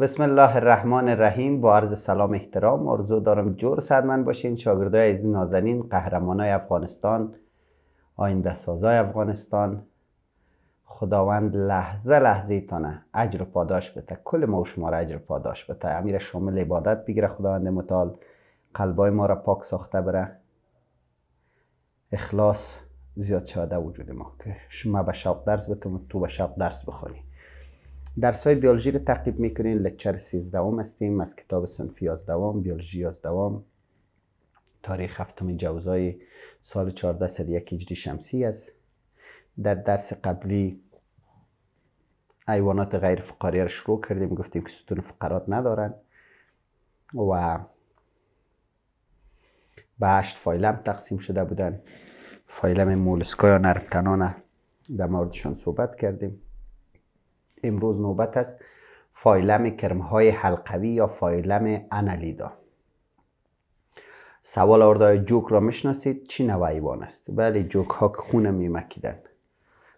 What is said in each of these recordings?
بسم الله الرحمن الرحیم با عرض سلام احترام آرزو دارم جور صدمن باشین شاگردای این نازنین قهرمانای افغانستان آینده سازای افغانستان خداوند لحظه لحظه تانه اجر و پاداش بده کل ما و شما را اجر و پاداش بده امیر شامل عبادت بگیره خداوند متعال قلبای ما را پاک ساخته بره اخلاص زیاد شاده وجود ما که شما به شب درس بتون تو به شب درس بخونید درس های بیولوژی رو تعقیب میکنین لکچر 13 هم هستیم از کتاب سنف 11 بیولوژی 11 تاریخ هفتم جوزای سال 1401 هجری شمسی است در درس قبلی حیوانات غیر فقاری رو شروع کردیم گفتیم که ستون فقرات ندارن و به هشت فایلم تقسیم شده بودن فایلم مولسکا یا نرمتنانه در موردشان صحبت کردیم امروز نوبت است فایلم کرمهای حلقوی یا فایلم انالیدا سوال آردای جوک را میشناسید چی نوع ایوان است بله جوک ها که خونه میمکیدن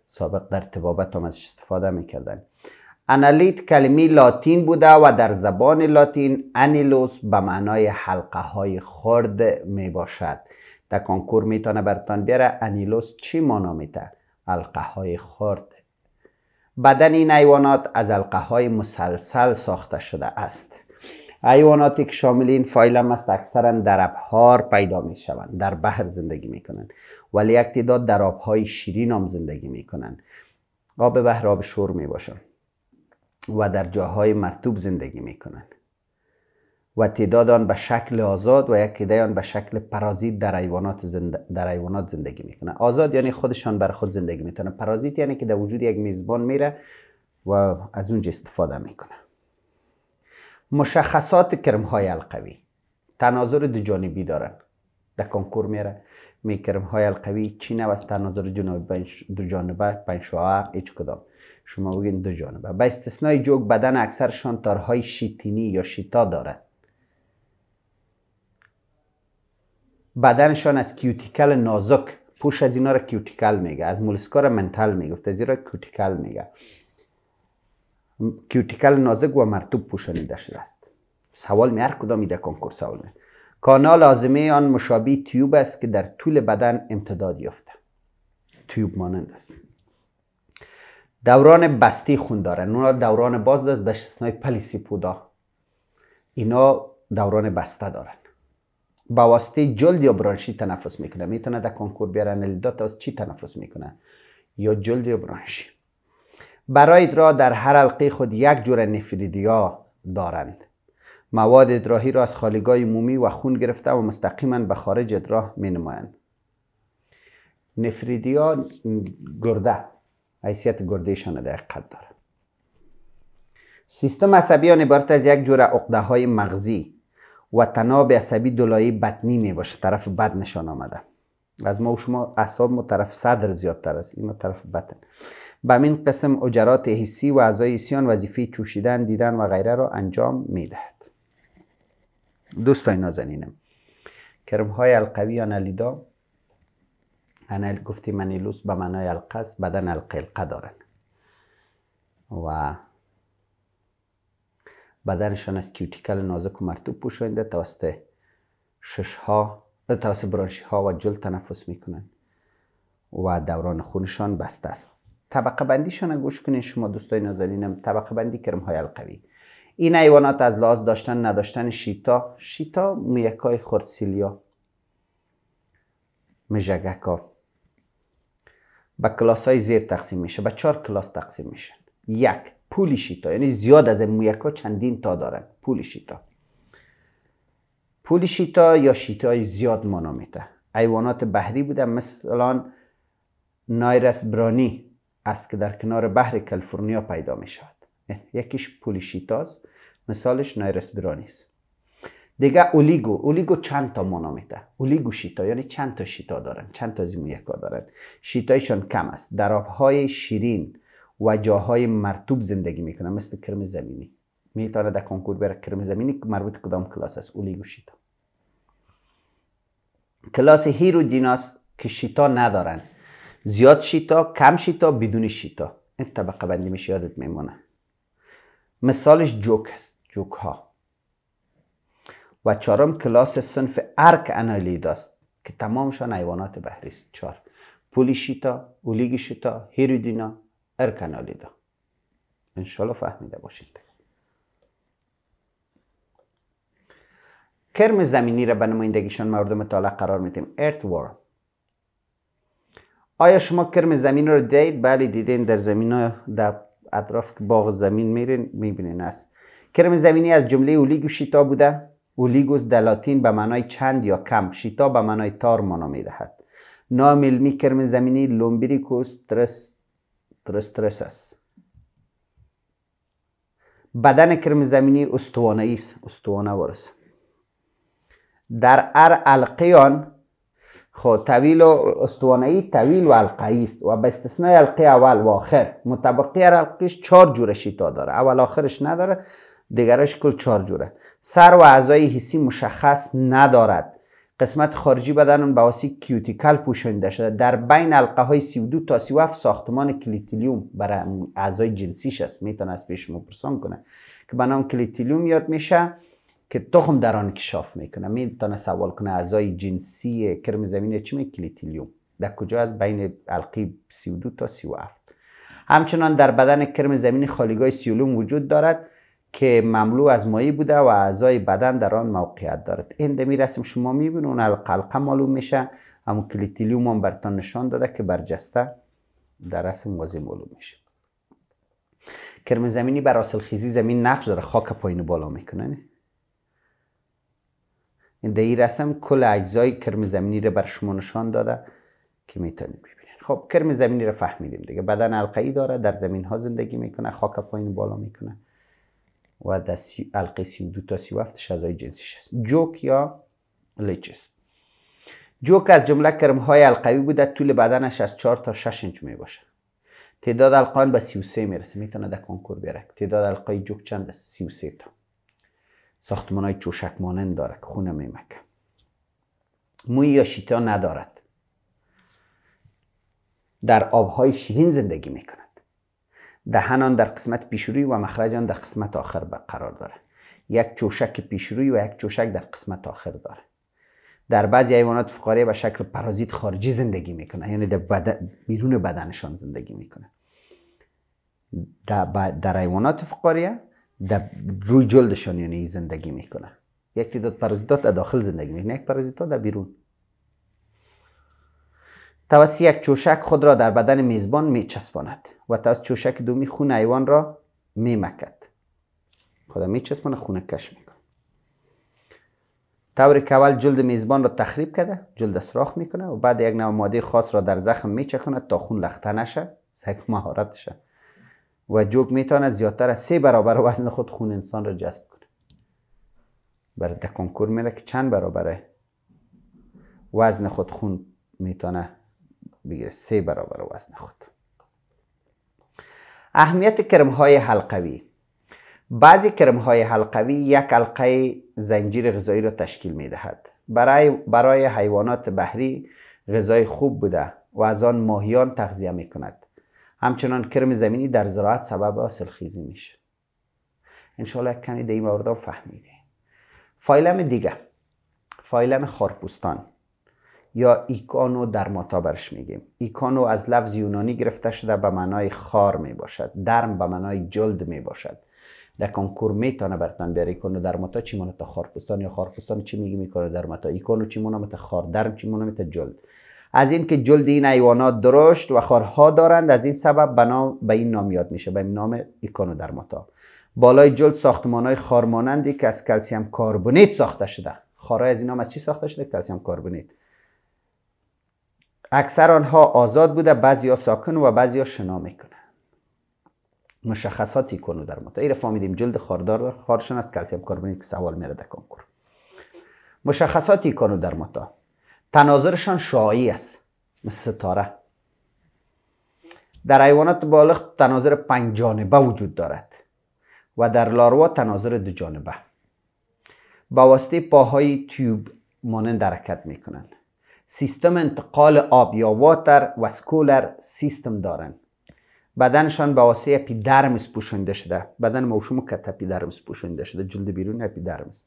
سابق در تبابت هم ازش استفاده میکردن انالیت کلمی لاتین بوده و در زبان لاتین انیلوس به معنای حلقه های خرد میباشد باشد در کنکور میتونه برتان بیاره انیلوس چی مانا میده حلقه های خرد بدن این حیوانات از القه های مسلسل ساخته شده است حیواناتی که شامل این فایلم است اکثرا در ابهار پیدا می شوند در بحر زندگی می کنند ولی یک تعداد در آبهای شیرین هم زندگی می کنند آب بحر آب شور می باشند و در جاهای مرتوب زندگی می کنند و تعداد آن به شکل آزاد و یک عده آن به شکل پرازیت در حیوانات زند... در حیوانات زندگی میکنه آزاد یعنی خودشان بر خود زندگی میکنه پرازیت یعنی که در وجود یک میزبان میره و از اونجا استفاده میکنه مشخصات کرم های القوی تناظر دو جانبی دارن در کنکور میره می کرم های القوی چی نه از تناظر دو جانبه پنج ایچ هیچ کدام شما بگین دو جانبه با استثنای جوگ بدن اکثرشان تارهای شیتینی یا شیتا دارد بدنشان از کیوتیکل نازک پوش از اینا را کیوتیکل میگه از مولسکار منتل میگفت از را کیوتیکل میگه کیوتیکل نازک و مرتوب پوشانیده شده است سوال می هر کدام ایده کنکور سوال کانال آزمه آن مشابه تیوب است که در طول بدن امتداد یافته تیوب مانند است دوران بستی خون داره. اونا دوران باز داشت به شسنای پلیسی پودا اینا دوران بسته دارن با واسطه جلد یا برانشی تنفس میکنه میتونه در کنکور بیارن دو تا از چی تنفس میکنه یا جلد یا برانشی برای را در هر حلقه خود یک جور نفریدیا دارند مواد ادراهی را از خالیگاه مومی و خون گرفته و مستقیما به خارج ادراه می نمایند نفریدیا گرده حیثیت گرده شانه در سیستم عصبی برت از یک جور عقده های مغزی و تناب عصبی دولایی بدنی می باشه طرف بد نشان آمده از ما و شما اعصاب ما طرف صدر زیادتر است این طرف بطن به این قسم اجرات حسی و اعضای حسیان وظیفه چوشیدن دیدن و غیره را انجام میدهد دوستای نازنینم کرم های القوی نلیدا گفتی منیلوس به معنای القص بدن القلقه دارن و بدنشان از کیوتیکل نازک و مرتوب پوشانده توسط شش ها توسط برانشی ها و جل تنفس میکنند و دوران خونشان بسته است طبقه بندیشان گوش کنین شما دوستای نازنینم طبقه بندی کرم های القوی این ایوانات از لحاظ داشتن نداشتن شیتا شیتا میکای خردسیلیا مژگکا به کلاس های زیر تقسیم میشه به چهار کلاس تقسیم میشن یک پولی یعنی زیاد از مویکا چندین تا دارن پولی شیتا پولی شیتا یا شیتای زیاد مانامیته ایوانات بحری بودن مثلا نایرس برانی است که در کنار بحر کالیفرنیا پیدا می شود یکیش پولی مثالش نایرس برانی است دیگه اولیگو اولیگو چند تا مانامیته اولیگو شیتا یعنی چند تا شیتا دارن چند تا زیمویکا دارن شیتایشان کم است در آبهای شیرین و جاهای مرتوب زندگی میکنه مثل کرم زمینی میتونه در کنکور بره کرم زمینی مربوط کدام کلاس است شیطا کلاس هیرودیناس که شیتا ندارن زیاد شیتا کم شیتا بدون شیتا این طبقه بندی میشه یادت میمونه مثالش جوک است جوک ها و چهارم کلاس صنف ارک انالید است که تمامشان حیوانات بحری است چهار پولیشیتا و هیرودینا دا انشالله فهمیده باشید کرم زمینی را به نمایندگیشان مورد مطالعه قرار میدیم ارت آیا شما کرم زمین رو دید؟ بله دیدین در زمین ها در اطراف باغ زمین میرین میبینین است کرم زمینی از جمله اولیگو شیتا بوده اولیگوس در لاتین به معنای چند یا کم شیتا به معنای تار مانا میدهد نام علمی کرم زمینی لومبریکوس ترس است. بدن کرم زمینی استوانه است استوانه وارس در ار القیان خو خب طویل و استوانه ای طویل و است و به استثناء القی اول و آخر متبقی القیش چهار جوره شیتا داره اول آخرش نداره دیگرش کل چهار جوره سر و اعضای حسی مشخص ندارد قسمت خارجی بدن به بواسی کیوتیکل پوشانیده شده در بین حلقه های 32 تا 37 ساختمان کلیتیلیوم برای اعضای جنسیش است میتونه از پیش ما کنه که به نام کلیتیلیوم یاد میشه که تخم در آن کشاف میکنه میتونه سوال کنه اعضای جنسی کرم زمین چی کلیتیلیوم در کجا از بین حلقه 32 تا 37 همچنان در بدن کرم زمین خالیگاه سیولوم وجود دارد که مملو از مایی بوده و اعضای بدن در آن موقعیت دارد این دمی رسم شما میبینون القلقه معلوم میشه اما کلیتیلیوم هم برتان نشان داده که برجسته در رسم واضح معلوم میشه کرم زمینی بر حاصل خیزی زمین نقش داره خاک پایین بالا میکنه این در رسم کل اجزای کرم زمینی رو بر شما نشان داده که میتونید ببینید خب کرم زمینی رو فهمیدیم دیگه بدن القایی داره در زمین ها زندگی میکنه خاک پایین بالا میکنه و در سی... حلقه دو تا 37 شزای جنسیش است جوک یا لیچس جوک از جمله کرم های بوده طول بدنش از 4 تا 6 اینچ می باشه تعداد القان به 33 میرسه تانه در کنکور بیاره تعداد القای جوک چند است 33 تا ساختمان های چوشک مانند داره که خونه میمکه موی یا شیطان ندارد در آبهای شیرین زندگی میکنه دهنان در قسمت پیشروی و مخرجان در قسمت آخر قرار داره یک چوشک پیشروی و یک چوشک در قسمت آخر داره در بعضی حیوانات فقاری به شکل پرازیت خارجی زندگی میکنه یعنی در بدن، بیرون بدنشان زندگی میکنه در حیوانات فقاریه در روی جلدشان یعنی زندگی میکنه یک تعداد پرازیتات در داخل زندگی میکنه یک پرازیتات در بیرون توسط یک چوشک خود را در بدن میزبان میچسباند و توسط چوشک دومی خون ایوان را میمکد خدا میچسبانه خونه کش میکن. طوری که اول جلد میزبان را تخریب کرده جلد سراخ میکنه و بعد یک نوع ماده خاص را در زخم میچکنه تا خون لخته نشه سگ مهارت شه و جوک میتونه زیادتر از سه برابر وزن خود خون انسان را جذب کنه برای دکانکور کنکور میره که چند برابره وزن خود خون میتونه بگیره سه برابر وزن خود اهمیت کرم های حلقوی بعضی کرم های حلقوی یک حلقه زنجیر غذایی را تشکیل می برای, برای حیوانات بحری غذای خوب بوده و از آن ماهیان تغذیه می کند همچنان کرم زمینی در زراعت سبب حاصل خیزی میشه انشالله کمی در این فهمیده فایلم دیگه فایلم خارپوستان یا ایکانو درماتا برش میگیم ایکانو از لفظ یونانی گرفته شده به معنای خار می باشد. درم به معنای جلد میباشد در کنکور میتونه برتان بیاره ایکانو درماتا چی مونه تا خارپستان یا خارپستان چی میگیم ایکانو درماتا ایکانو چی مونه تا خار درم چی مونه تا جلد از اینکه که جلد این حیوانات درشت و خارها دارند از این سبب بنا به این نام یاد میشه به این نام ایکانو درماتا بالای جلد ساختمان های خارمانندی که از کلسیم کاربونیت ساخته شده خارهای از این نام از چی ساخته شده کلسیم کاربونیت اکثر آنها آزاد بوده یا ساکن و بعضی یا شنا میکنه مشخصاتی کنو در این ایره فهمیدیم جلد خاردار خارشن است کلسیم که سوال میره دکان کن مشخصاتی کنو در تناظرشان شایی است مثل ستاره در ایوانات بالغ تناظر پنج جانبه وجود دارد و در لاروا تناظر دو جانبه با واسطه پاهای تیوب مانند حرکت میکنند سیستم انتقال آب یا واتر و سکولر سیستم دارن بدنشان به واسه درمز پوشنده شده بدن موشوم کت اپیدرمس پوشنده شده جلد بیرون اپیدرمس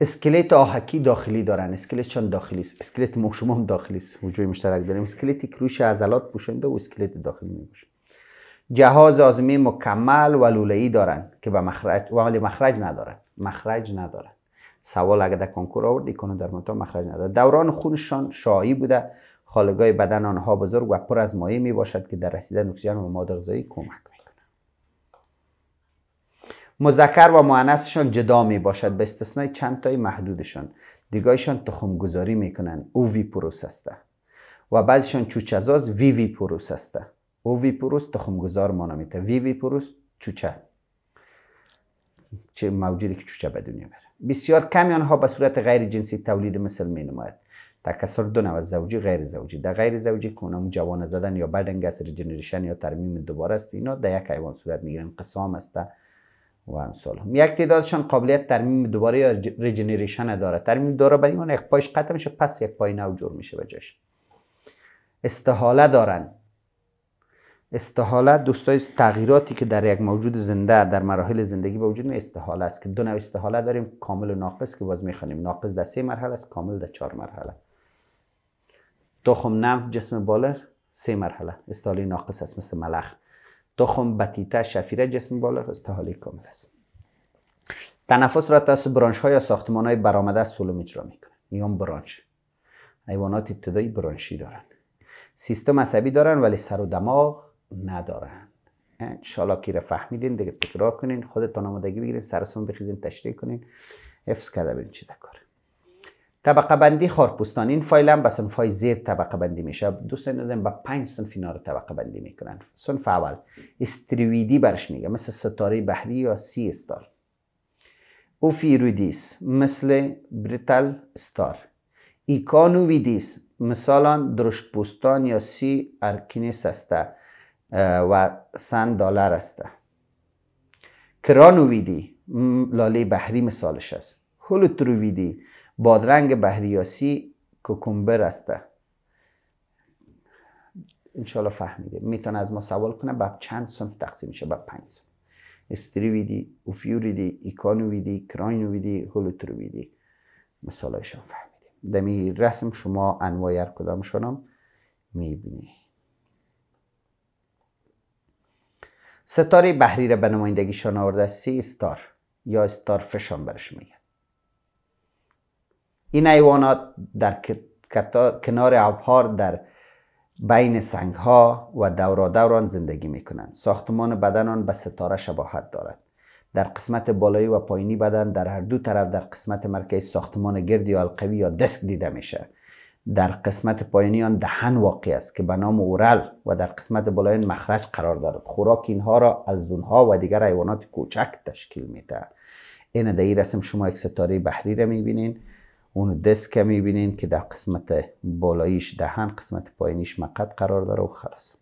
اسکلت آهکی داخلی دارن اسکلت چون داخلی است اسکلت موشوم هم داخلی است وجوی مشترک داریم اسکلتی که روش عضلات پوشنده و اسکلت داخلی میباشه جهاز آزمه مکمل و لوله ای دارند که به مخرج ولی مخرج ندارند مخرج ندارند سوال اگر در کنکور آوردی کنه در متا مخرج ندارد دوران خونشان شایی بوده خالگای بدن آنها بزرگ و پر از مایع می باشد که در رسیدن اکسیژن و مواد غذایی کمک میکنه مذکر و مؤنثشان جدا می باشد به استثنای چند تای محدودشان دیگاهشان تخم گذاری میکنن او وی پروس و بعضیشان چوچزاز وی وی پروسسته. تخم گذار تخمگذار وی وی پروس چوچه چه موجودی که چوچه به دنیا بره بسیار کمی آنها به صورت غیر جنسی تولید مثل می نماید تکسر دو نوع زوجی غیر زوجی در غیر زوجی کنم جوان زدن یا بدنگ است ریجنریشن یا ترمیم دوباره است اینا در یک حیوان صورت میگیرن قسام است و امثال هم یک تعدادشان قابلیت ترمیم دوباره یا ریجنریشن داره ترمیم داره برای من یک پایش قطع میشه پس یک پای نو جور میشه به جاش استحاله دارن استحالت دوستای تغییراتی که در یک موجود زنده در مراحل زندگی با وجود استحاله است که دو نوع استحاله داریم کامل و ناقص که باز میخوانیم ناقص در سه مرحله است کامل در چهار مرحله تخم نف جسم بالر سه مرحله استحاله ناقص است مثل ملخ تخم بتیته شفیره جسم بالر استحاله کامل است تنفس را توسط برانش های یا ساختمان های برآمده از سلوم اجرا میکنه میگم برانش حیوانات ابتدایی برانشی دارند سیستم عصبی دارن ولی سر و دماغ ندارند انشالله که فهمیدین دیگه تکرار کنین خودتان آمادگی بگیرین سرسون بخیزین تشریح کنین حفظ کرده برین چیز کار طبقه بندی خارپوستان این فایل هم به صنف های زیر طبقه بندی میشه دوست نداریم به پنج صنف اینا رو طبقه بندی میکنن صنف اول استرویدی برش میگه مثل ستاره بحری یا سی استار اوفیرویدیس مثل بریتل استار ایکانوویدیس مثالا درشت پوستان یا سی ارکینیس هسته و سن دلار است کرانوویدی لاله بحری مثالش است هولوتروویدی بادرنگ بحریاسی کوکمبر است انشالله فهمیده میتونه از ما سوال کنه به چند سنف تقسیم میشه به پنج استریویدی اوفیوریدی ایکانوویدی کراینوویدی هولوتروویدی مثالشان فهمیده دمی رسم شما انوایر هر کدامشان هم میبینید ستاره را به شان آورده است استار یا استار فشان برش میگن این ایوانات در کنار ابهار در بین سنگ ها و دورا دوران زندگی می کنند. ساختمان بدن آن به ستاره شباهت دارد. در قسمت بالایی و پایینی بدن در هر دو طرف در قسمت مرکز ساختمان گردی یا القوی یا دسک دیده میشه. در قسمت پایینی آن دهن واقع است که به نام اورل و در قسمت بالایی مخرج قرار دارد خوراک اینها را از اونها و دیگر حیوانات کوچک تشکیل میده این در این رسم شما یک ستاره بحری را میبینین اون دسک میبینین که در قسمت بالاییش دهن قسمت پایینیش مقد قرار داره و خلاص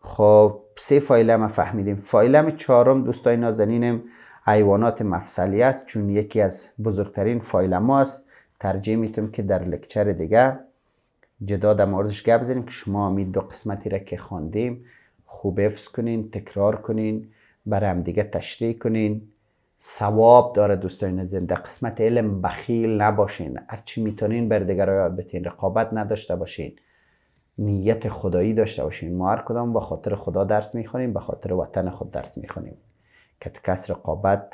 خب سه فایل ما فهمیدیم فایل چهارم دوستای نازنینم حیوانات مفصلی است چون یکی از بزرگترین فایل ماست. ترجیح میتونیم که در لکچر دیگه جدا در موردش گپ بزنیم که شما می دو قسمتی را که خواندیم خوب حفظ کنین تکرار کنین بر هم دیگه تشریح کنین ثواب داره دوستان زنده قسمت علم بخیل نباشین هرچی میتونین بر دیگر یاد بتین رقابت نداشته باشین نیت خدایی داشته باشین ما هر کدام به خاطر خدا درس میخونیم به خاطر وطن خود درس میخونیم که کس رقابت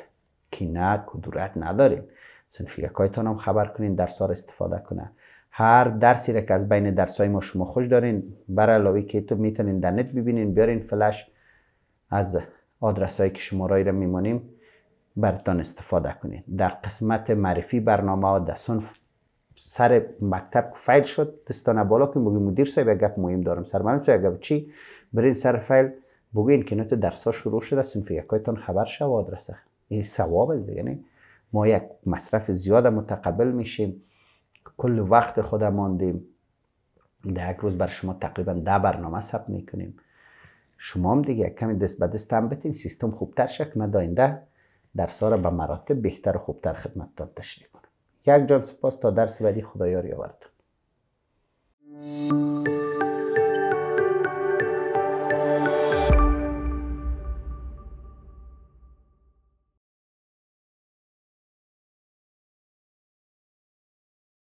کینه کدورت نداریم سنفیگکایتان هم خبر کنین درس ها استفاده کنه هر درسی را که از بین درس های ما شما خوش دارین بر علاوه که تو میتونین در نت ببینین بیارین فلش از آدرس هایی که شما را میمانیم برتان استفاده کنین در قسمت معرفی برنامه ها در صنف سر مکتب فایل شد دستانه بالا که بگیم مدیر صاحب گپ مهم دارم سر صاحب گپ چی برین سر فایل بگیم که نت درس شروع شده سنف یکایتان خبر شو آدرسه این ثواب است دیگه یعنی ما یک مصرف زیاد متقبل میشیم کل وقت خود ماندیم در یک روز بر شما تقریبا ده برنامه ثبت میکنیم شما هم دیگه کمی دست به دست هم بتین سیستم خوبتر شک ما داینده درس را به مراتب بهتر و خوبتر خدمتتان تشریح کنم یک جان سپاس تا درس بعدی خدایار آورد.